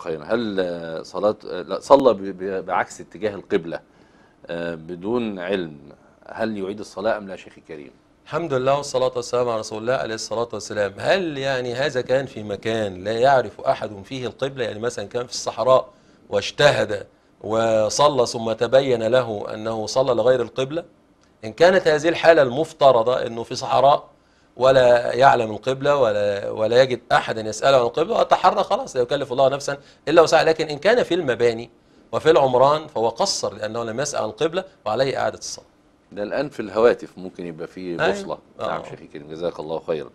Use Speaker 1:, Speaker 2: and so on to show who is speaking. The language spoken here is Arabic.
Speaker 1: خيرا هل صلاة لا صلى بعكس اتجاه القبلة آه، بدون علم هل يعيد الصلاة أم لا شيخ الكريم الحمد لله والصلاة والسلام على رسول
Speaker 2: الله عليه الصلاة والسلام هل يعني هذا كان في مكان لا يعرف أحد فيه القبلة يعني مثلا كان في الصحراء واجتهد وصلى ثم تبين له أنه صلى لغير القبلة إن كانت هذه الحالة المفترضة أنه في صحراء ولا يعلم القبلة ولا ولا يجد أحدا يسأله عن القبلة وتحرى خلاص لا يكلف الله نفسا إلا وسعها لكن إن كان في المباني وفي العمران فهو قصر لأنه لم يسأل عن القبلة
Speaker 3: وعليه إعادة الصلاة ده الآن في الهواتف ممكن يبقى فيه أيوة. بوصلة نعم آه. شيخي كريم جزاك الله خيرا